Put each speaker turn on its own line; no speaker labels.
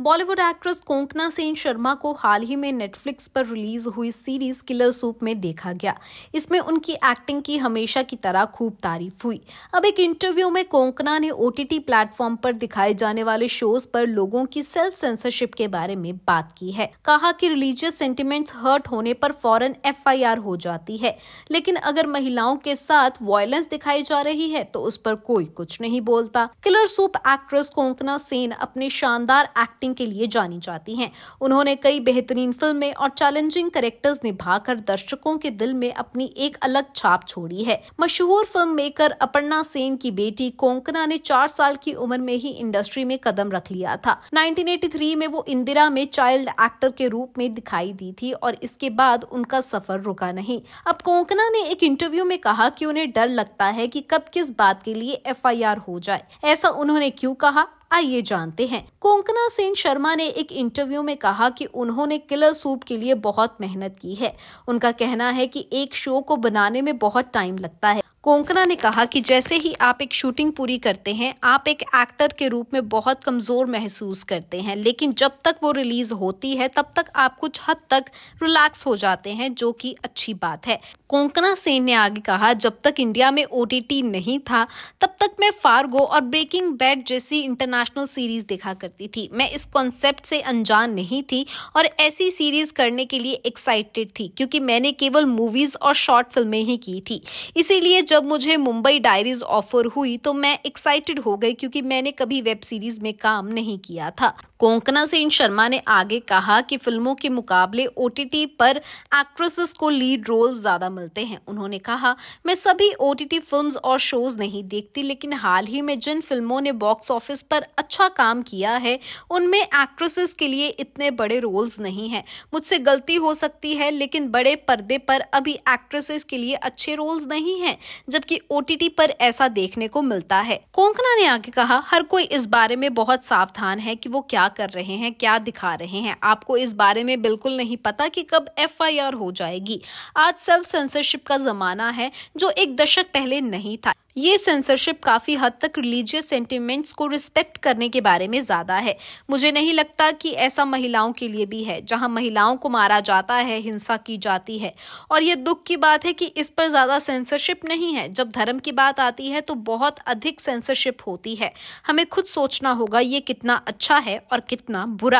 Bollywood actress Konkona Sen Sharma को हाल ही में नेटफ्लिक्स पर रिलीज हुई सीरीज किलर सूप में देखा गया इसमें उनकी एक्टिंग की हमेशा की तरह खूब तारीफ हुई अब एक इंटरव्यू में कोंकना ने ओटीटी प्लेटफॉर्म पर दिखाए जाने वाले शोज पर लोगों की सेल्फ सेंसरशिप के बारे में बात की है कहा कि रिलीजियस सेंटिमेंट्स हर्ट होने पर फौरन एफ हो जाती है लेकिन अगर महिलाओं के साथ वॉयलेंस दिखाई जा रही है तो उस पर कोई कुछ नहीं बोलता Killer Soup actress Konkona Sen अपने शानदार एक्टिंग एक्टिंग के लिए जानी जाती हैं उन्होंने कई बेहतरीन फिल्में और चैलेंजिंग करेक्टर्स निभाकर दर्शकों के दिल में अपनी एक अलग छाप छोड़ी है मशहूर फिल्म मेकर अपर्णा सेन की बेटी कोंकना ने चार साल की उम्र में ही इंडस्ट्री में कदम रख लिया था नाइनटीन में वो इंदिरा में चाइल्ड एक्टर के रूप में दिखाई दी थी और इसके बाद उनका सफर रुका नहीं अब कोंकना ने एक इंटरव्यू में कहा कि उन्हें डर लगता है कि कब किस बात के लिए एफआईआर हो जाए ऐसा उन्होंने क्यों कहा आइए जानते हैं कोंकना सेन शर्मा ने एक इंटरव्यू में कहा कि उन्होंने किलर सूप के लिए बहुत मेहनत की है उनका कहना है कि एक शो को बनाने में बहुत टाइम लगता है कोंकणा ने कहा कि जैसे ही आप एक शूटिंग पूरी करते हैं आप एक एक्टर के रूप में बहुत कमज़ोर महसूस करते हैं लेकिन जब तक वो रिलीज़ होती है तब तक आप कुछ हद तक रिलैक्स हो जाते हैं जो कि अच्छी बात है कोंकणा सेन ने आगे कहा जब तक इंडिया में ओ नहीं था तब तक मैं फार्गो और ब्रेकिंग बैड जैसी इंटरनेशनल सीरीज़ देखा करती थी मैं इस कॉन्सेप्ट से अनजान नहीं थी और ऐसी सीरीज़ करने के लिए एक्साइटेड थी क्योंकि मैंने केवल मूवीज़ और शॉर्ट फिल्में ही की थी इसीलिए जब जब मुझे मुंबई डायरीज ऑफर हुई तो मैं एक्साइटेड हो गई क्योंकि मैंने कभी वेब सीरीज में काम नहीं किया था कोंकणा सेन शर्मा ने आगे कहा कि फिल्मों के मुकाबले ओ पर एक्ट्रेसेस को लीड रोल ज्यादा मिलते हैं उन्होंने कहा मैं सभी ओ फिल्म्स और शोज नहीं देखती लेकिन हाल ही में जिन फिल्मों ने बॉक्स ऑफिस पर अच्छा काम किया है उनमें एक्ट्रेसेस के लिए इतने बड़े रोल्स नहीं है मुझसे गलती हो सकती है लेकिन बड़े पर्दे पर अभी एक्ट्रेसेस के लिए अच्छे रोल्स नहीं है जबकि ओ पर ऐसा देखने को मिलता है कोंकणा ने आगे कहा हर कोई इस बारे में बहुत सावधान है कि वो क्या कर रहे हैं क्या दिखा रहे हैं आपको इस बारे में बिल्कुल नहीं पता कि कब एफआईआर हो जाएगी आज सेल्फ सेंसरशिप का जमाना है जो एक दशक पहले नहीं था ये सेंसरशिप काफी हद तक रिलीजियस सेंटिमेंट्स को रिस्पेक्ट करने के बारे में ज्यादा है मुझे नहीं लगता कि ऐसा महिलाओं के लिए भी है जहां महिलाओं को मारा जाता है हिंसा की जाती है और यह दुख की बात है कि इस पर ज्यादा सेंसरशिप नहीं है जब धर्म की बात आती है तो बहुत अधिक सेंसरशिप होती है हमें खुद सोचना होगा ये कितना अच्छा है और कितना बुरा